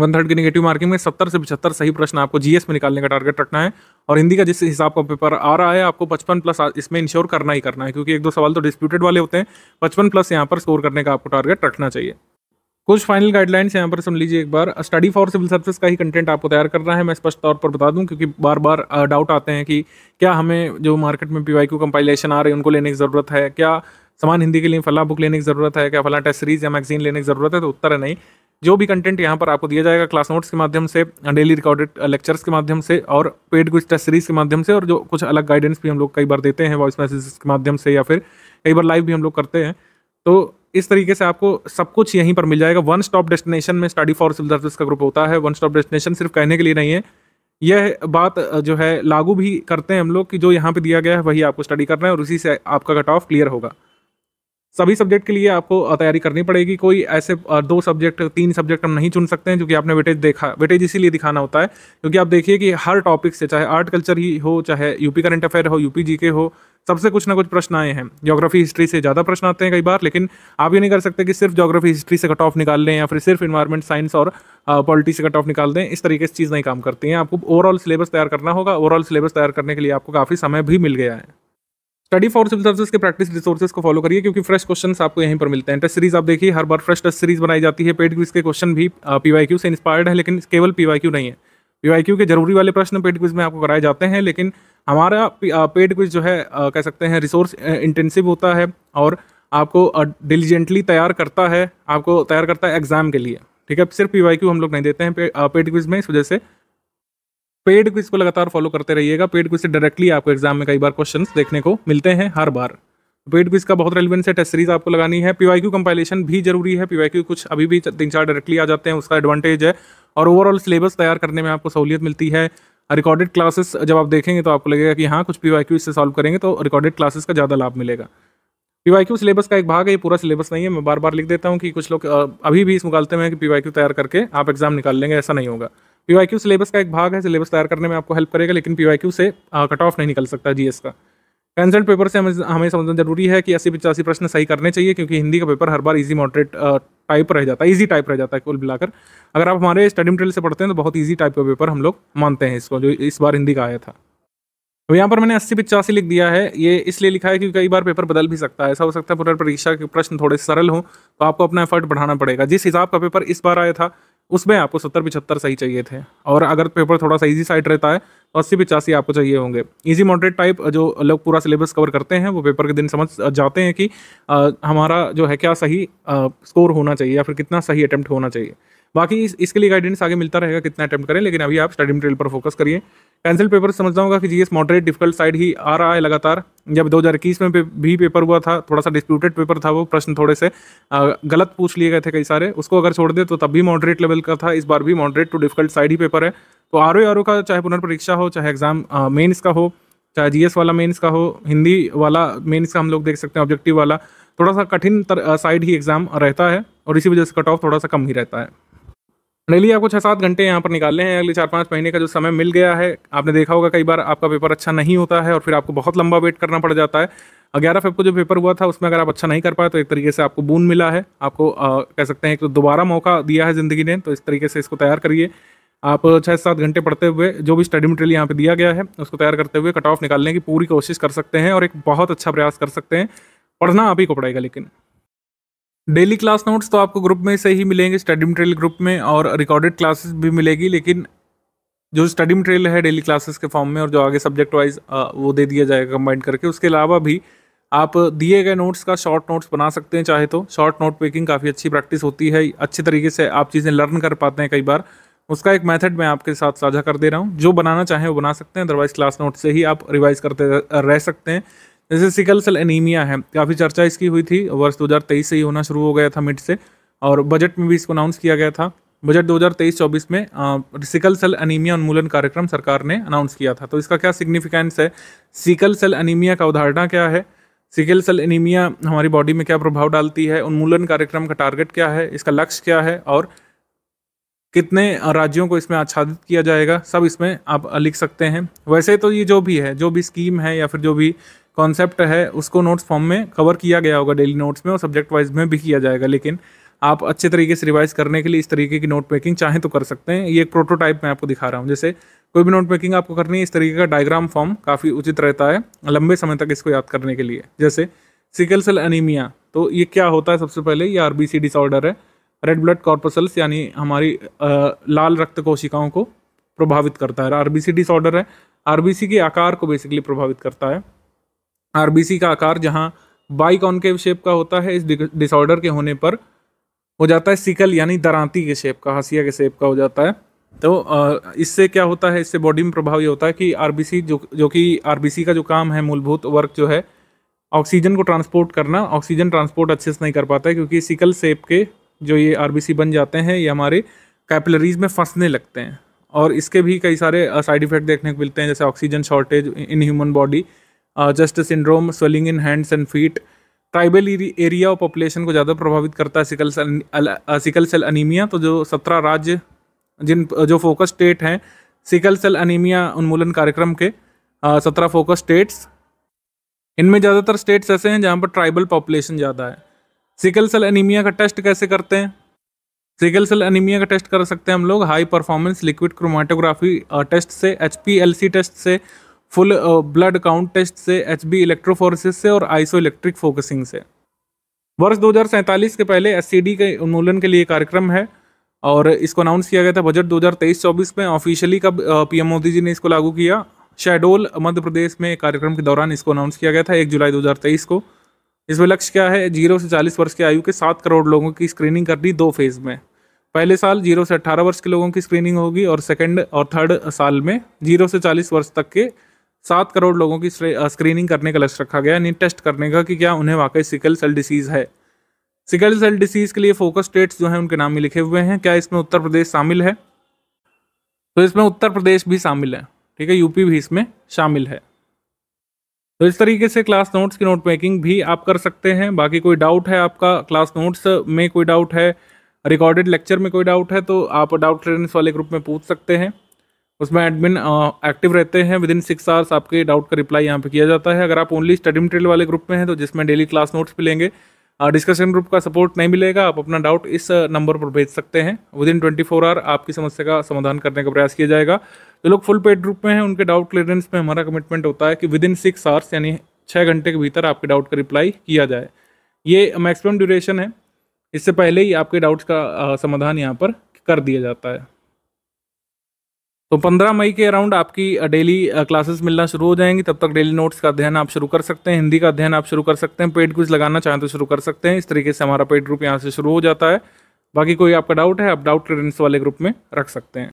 वन थर्ड की नेगेटिव मार्किंग में सत्तर से पचहत्तर सही प्रश्न आपको जीएस में निकालने का टारगेट रखना है और हिंदी का जिस हिसाब का पेपर आ रहा है आपको पचपन प्लस इसमें इंश्योर करना ही करना है क्योंकि एक दो सवाल तो डिस्प्यूटेड वाले होते हैं पचपन प्लस यहाँ पर स्कोर करने का आपको टारगेट रखना चाहिए कुछ फाइनल गाइडलाइंस यहाँ पर सुन लीजिए एक बार स्टडी फॉर सिविल सर्विस का ही कंटेंट आपको तैयार करना है मैं स्पष्ट तौर पर बता दूं क्योंकि बार बार डाउट आते हैं कि क्या हमें जो मार्केट में पी वाई कंपाइलेशन आ रही है उनको लेने की ज़रूरत है क्या समान हिंदी के लिए फला बुक लेने की ज़रूरत है क्या फला टेस्ट सीरीज या मैगजीन लेने की ज़रूरत है तो उत्तर है नहीं जो भी कंटेंट यहाँ पर आपको दिया जाएगा क्लास नोट्स के माध्यम से डेली रिकॉर्डेड लेक्चर्स के माध्यम से और पेड कुछ टेस्ट सीरीज के माध्यम से और जो कुछ अलग गाइडेंस भी हम लोग कई बार देते हैं वॉइस मैसेज के माध्यम से या फिर कई बार लाइव भी हम लोग करते हैं तो इस तरीके से आपको सब कुछ यहीं पर मिल जाएगा वन स्टॉप डेस्टिनेशन में स्टडी फॉर सिविल सर्विस का ग्रुप होता है वन स्टॉप डेस्टिनेशन सिर्फ कहने के लिए नहीं है यह बात uh, जो है लागू भी करते हैं हम लोग कि जो यहाँ पे दिया गया है वही आपको स्टडी करना है और उसी से आपका कट ऑफ क्लियर होगा सभी सब्जेक्ट के लिए आपको तैयारी करनी पड़ेगी कोई ऐसे दो सब्जेक्ट तीन सब्जेक्ट हम नहीं चुन सकते हैं क्योंकि आपने वेटेज देखा वेटेज इसीलिए दिखाना होता है क्योंकि आप देखिए कि हर टॉपिक से चाहे आर्ट कल्चर ही हो चाहे यूपी करंट अफेयर हो यूपी जी के हो सबसे कुछ ना कुछ प्रश्न आए हैं ज्योग्राफी हिस्ट्री से ज़्यादा प्रश्न आते हैं कई बार लेकिन आप ये नहीं कर सकते कि सिर्फ जोग्राफी हिस्ट्री से कट ऑफ निकाल लें या फिर सिर्फ इन्वायरमेंट साइंस और पॉलिटी से कट ऑफ निकाल दें इस तरीके से चीज़ नहीं काम करती हैं आपको ओवरऑल सिलेबस तैयार करना होगा ओवरऑल सिलेबस तैयार करने के लिए आपको काफ़ी समय भी मिल गया है स्टडी फॉर सिविल सर्विस के प्रैक्टिस रिसोर्सेज को फॉलो करिए क्योंकि फ्रेश क्वेश्चन आपको यहीं पर मिलते हैं टेस्ट सीरीज आप देखिए हर बार फ्रेश टेस्ट सीरीज बनाई जाती है पेड क्विज के क्वेश्चन भी पीवाईक्यू से इंस्पायर्ड है लेकिन केवल पीवाईक्यू नहीं है पीवाईक्यू के जरूरी वाले प्रश्न पेड क्विज में आपको कराए जाते हैं लेकिन हमारा पेड क्विज जो है कह सकते हैं रिसोर्स इंटेंसिव होता है और आपको डिलीजेंटली तैयार करता है आपको तैयार करता है एग्जाम के लिए ठीक है सिर्फ पी हम लोग नहीं देते हैं पेड क्विज में इस वजह से पेड क्विज को लगातार फॉलो करते रहिएगा पेड क्विज से डायरेक्टली आपको एग्जाम में कई बार क्वेश्चन देखने को मिलते हैं हर बार पेड क्विज का बहुत रेलिवेंट है टेस्ट सीरीज आपको लगानी है क्यू कंपाइलेशन भी जरूरी है पीवाईक्यू कुछ अभी भी तीन चार डायरेक्टली आ जाते हैं उसका एडवांटेज है और ओवरऑल सिलेबस तैयार करने में आपको सहूलियत मिलती है रिकॉर्डेड क्लासेस जब आप देखेंगे तो आपको लगेगा कि हाँ कुछ पी इससे सॉल्व करेंगे तो रिकॉर्डेड क्लासेस का ज़्यादा लाभ मिलेगा पी सिलेबस का एक भाग है ये पूरा सिलेबस नहीं है मैं बार बार लिख देता हूँ कि कुछ लोग अभी भी इस मुकालते में हैं कि पी तैयार करके आप एग्ज़ाम निकाल लेंगे ऐसा नहीं होगा पी सिलेबस का एक भाग है सिलेबस तैयार करने में आपको हेल्प करेगा लेकिन पी से कट ऑफ नहीं निकल सकता जीएस का कैंसल्ड पेपर से हमें हमें समझना जरूरी है कि अस्सी पचासी प्रश्न सही करने चाहिए क्योंकि हिंदी का पेपर हर बार इजी मॉडरेट टाइप रह जाता है इजी टाइप रह जाता है कुल मिलाकर अगर आप हमारे स्टडी मटेरियल से पढ़ते हैं तो बहुत इजी टाइप का पेपर हम लोग मानते हैं इसको जो इस बार हिंदी का आया था अब तो यहाँ पर मैंने अस्सी पिचासी लिख दिया है ये इसलिए लिखा है क्योंकि कई बार पेपर बदल भी सकता है ऐसा हो सकता है पुनर्परीक्षा के प्रश्न थोड़े सरल हों तो आपको अपना एफर्ट बढ़ाना पड़ेगा जिस हिसाब का पेपर इस बार आया था उसमें आपको सत्तर पिछहत्तर सही चाहिए थे और अगर पेपर थोड़ा सा ईजी साइड रहता है तो अस्सी पिचासी आपको चाहिए होंगे ईजी मॉडरेट टाइप जो लोग पूरा सिलेबस कवर करते हैं वो पेपर के दिन समझ जाते हैं कि आ, हमारा जो है क्या सही आ, स्कोर होना चाहिए या फिर कितना सही अटैम्प्ट होना चाहिए बाकी इस, इसके लिए गाइडेंस आगे मिलता रहेगा कितना अटैम्प्ट करें लेकिन अभी आप स्टडी मटेरियल पर फोकस करिए कैंसिल पेपर समझता हूँ कि जीएस मॉडरेट डिफिकल्ट साइड ही आ रहा है लगातार जब 2021 में पे, भी पेपर हुआ था थोड़ा सा डिस्प्यूटेड पेपर था वो प्रश्न थोड़े से आ, गलत पूछ लिए गए थे कई सारे उसको अगर छोड़ दे तो तब भी मॉडरेट लेवल का था इस बार भी मॉडरेट टू डिफिकल्ट साइड ही पेपर है तो आर ओ का चाहे पुनर्परीक्षा हो चाहे एग्जाम मेन्स का हो चाहे जी वाला मेन्स का हो हिंदी वाला मेन्स का हम लोग देख सकते हैं ऑब्जेक्टिव वाला थोड़ा सा कठिन साइड ही एग्ज़ाम रहता है और इसी वजह से कट ऑफ थोड़ा सा कम ही रहता है फाइनली आपको छः सात घंटे यहाँ पर निकालने हैं अगले चार पाँच महीने का जो समय मिल गया है आपने देखा होगा कई बार आपका पेपर अच्छा नहीं होता है और फिर आपको बहुत लंबा वेट करना पड़ जाता है ग्यारह फेब को जो पेपर हुआ था उसमें अगर आप अच्छा नहीं कर पाए तो एक तरीके से आपको बून मिला है आपको आ, कह सकते हैं एक तो दोबारा मौका दिया है ज़िंदगी ने तो इस तरीके से इसको तैयार करिए आप छः सात घंटे पढ़ते हुए जो भी स्टडी मटेरियल यहाँ पर दिया गया है उसको तैयार करते हुए कट ऑफ निकालने की पूरी कोशिश कर सकते हैं और एक बहुत अच्छा प्रयास कर सकते हैं पढ़ना आप ही को पड़ेगा लेकिन डेली क्लास नोट्स तो आपको ग्रुप में से ही मिलेंगे स्टडी मटेरियल ग्रुप में और रिकॉर्डेड क्लासेस भी मिलेगी लेकिन जो स्टडी मटेरियल है डेली क्लासेस के फॉर्म में और जो आगे सब्जेक्ट वाइज वो दे दिया जाएगा कंबाइंड करके उसके अलावा भी आप दिए गए नोट्स का शॉर्ट नोट्स बना सकते हैं चाहे तो शॉर्ट नोट मेकिंग काफ़ी अच्छी प्रैक्टिस होती है अच्छे तरीके से आप चीज़ें लर्न कर पाते हैं कई बार उसका एक मेथड मैं आपके साथ साझा कर दे रहा हूँ जो बनाना चाहें वो बना सकते हैं अदरवाइज क्लास नोट से ही आप रिवाइज करते रह सकते हैं जैसे सिकल सेल एनीमिया है काफ़ी चर्चा इसकी हुई थी वर्ष 2023 से ही होना शुरू हो गया था मिड से और बजट में भी इसको अनाउंस किया गया था बजट 2023-24 में सिकल सेल अनीमिया उन्मूलन कार्यक्रम सरकार ने अनाउंस किया था तो इसका क्या सिग्निफिकेंस है सिकल सेल अनीमिया का उदाहरण क्या है सिकल सेल एनीमिया हमारी बॉडी में क्या प्रभाव डालती है उन्मूलन कार्यक्रम का टारगेट क्या है इसका लक्ष्य क्या है और कितने राज्यों को इसमें आच्छादित किया जाएगा सब इसमें आप लिख सकते हैं वैसे तो ये जो भी है जो भी स्कीम है या फिर जो भी कॉन्सेप्ट है उसको नोट्स फॉर्म में कवर किया गया होगा डेली नोट्स में और सब्जेक्ट वाइज में भी किया जाएगा लेकिन आप अच्छे तरीके से रिवाइज करने के लिए इस तरीके की नोट मेकिंग चाहें तो कर सकते हैं ये एक प्रोटोटाइप मैं आपको दिखा रहा हूँ जैसे कोई भी नोट मेकिंग आपको करनी है इस तरीके का डायग्राम फॉर्म काफ़ी उचित रहता है लंबे समय तक इसको याद करने के लिए जैसे सिकल सेल एनीमिया तो ये क्या होता है सबसे पहले ये आर डिसऑर्डर है रेड ब्लड कॉर्पसल्स यानी हमारी आ, लाल रक्त कोशिकाओं को प्रभावित करता है आर डिसऑर्डर है आर के आकार को बेसिकली प्रभावित करता है आरबीसी का आकार जहाँ बाई कॉन्केव शेप का होता है इस डिसऑर्डर के होने पर हो जाता है सिकल यानी दरांती के शेप का हसिया के शेप का हो जाता है तो इससे क्या होता है इससे बॉडी में प्रभाव ये होता है कि आरबीसी जो जो कि आरबीसी का जो काम है मूलभूत वर्क जो है ऑक्सीजन को ट्रांसपोर्ट करना ऑक्सीजन ट्रांसपोर्ट अच्छे से नहीं कर पाता है क्योंकि सिकल सेप के जो ये आर बन जाते हैं ये हमारे कैपलरीज़ में फंसने लगते हैं और इसके भी कई सारे साइड इफेक्ट देखने को मिलते हैं जैसे oxygen shortage in human body just syndrome swelling in hands and feet tribal area और पॉपुलेशन को ज़्यादा प्रभावित करता है sickle cell sickle cell anaemia तो जो सत्रह राज्य जिन जो फोकस स्टेट हैं सिकल सेल अनीमिया उन्मूलन कार्यक्रम के सत्रह फोकस स्टेट्स इनमें ज़्यादातर स्टेट्स ऐसे हैं जहाँ पर ट्राइबल पॉपुलेशन ज़्यादा है सिकल सेल अनीमिया का टेस्ट कैसे करते हैं सिकल सेल अनीमिया का टेस्ट कर सकते हैं हम लोग high performance liquid chromatography test से एच टेस्ट से फुल ब्लड काउंट टेस्ट से एच बी इलेक्ट्रोफोरसिस से और आइसो इलेक्ट्रिक फोकसिंग से वर्ष दो के पहले एस के उन्मूलन के लिए कार्यक्रम है और इसको अनाउंस किया गया था बजट 2023-24 में ऑफिशियली कब पीएम मोदी जी ने इसको लागू किया शेडोल मध्य प्रदेश में कार्यक्रम के दौरान इसको अनाउंस किया गया था एक जुलाई 2023 को इसमें लक्ष्य क्या है जीरो से चालीस वर्ष की आयु के सात करोड़ लोगों की स्क्रीनिंग करनी दो फेज में पहले साल जीरो से अट्ठारह वर्ष के लोगों की स्क्रीनिंग होगी और सेकेंड और थर्ड साल में जीरो से चालीस वर्ष तक के सात करोड़ लोगों की स्क्रीनिंग करने का लक्ष्य रखा गया यानी टेस्ट करने का कि क्या उन्हें वाकई सिकल सेल डिसीज़ है सिकल सेल डिसीज़ के लिए फोकस स्टेट्स जो हैं उनके नाम में लिखे हुए हैं क्या इसमें उत्तर प्रदेश शामिल है तो इसमें उत्तर प्रदेश भी शामिल है ठीक है यूपी भी इसमें शामिल है तो इस तरीके से क्लास नोट्स की नोट मेकिंग भी आप कर सकते हैं बाकी कोई डाउट है आपका क्लास नोट्स में कोई डाउट है रिकॉर्डेड लेक्चर में कोई डाउट है तो आप डाउट क्लियरेंस वाले ग्रुप में पूछ सकते हैं उसमें एडमिन एक्टिव रहते हैं विद इन सिक्स आवर्स आपके डाउट का रिप्लाई यहाँ पे किया जाता है अगर आप ओनली स्टडी मटेरियल वाले ग्रुप में हैं तो जिसमें डेली क्लास नोट्स भी लेंगे डिस्कशन ग्रुप का सपोर्ट नहीं मिलेगा आप अपना डाउट इस नंबर पर भेज सकते हैं within twenty four hour आपकी समस्या का समाधान करने का प्रयास किया जाएगा जो लोग फुल पेड ग्रुप में हैं उनके डाउट क्लियरेंस में हमारा कमिटमेंट होता है कि विद इन सिक्स आवर्स यानी छः घंटे के भीतर आपके डाउट का रिप्लाई किया जाए ये मैक्सिमम ड्यूरेशन है इससे पहले ही आपके डाउट्स का समाधान यहाँ पर कर दिया जाता है तो 15 मई के अराउंड आपकी डेली क्लासेस मिलना शुरू हो जाएंगी तब तक डेली नोट्स का अध्ययन आप शुरू कर सकते हैं हिंदी का अध्ययन आप शुरू कर सकते हैं पेड क्विज लगाना चाहें तो शुरू कर सकते हैं इस तरीके से हमारा पेड ग्रुप यहाँ से शुरू हो जाता है बाकी कोई आपका डाउट है आप डाउट क्लियरेंस वाले ग्रुप में रख सकते हैं